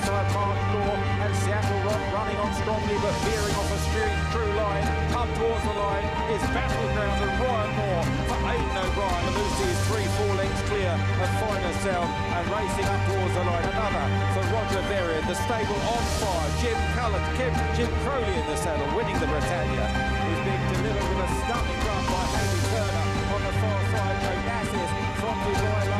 inside Mark Law and Seattle Rock running on strongly but veering off a straight through line. come towards the line is Battleground and Ryan Moore for Aiden O'Brien. Lucy is three, four lengths clear of Finer Cell and racing up towards the line. Another for Roger Berrien. The stable on fire. Jim Cullett, Kim, Jim Crowley in the saddle winning the Britannia. He's being delivered with a stunning run by Andy Turner on the far side. Joe Nassis from Dubai.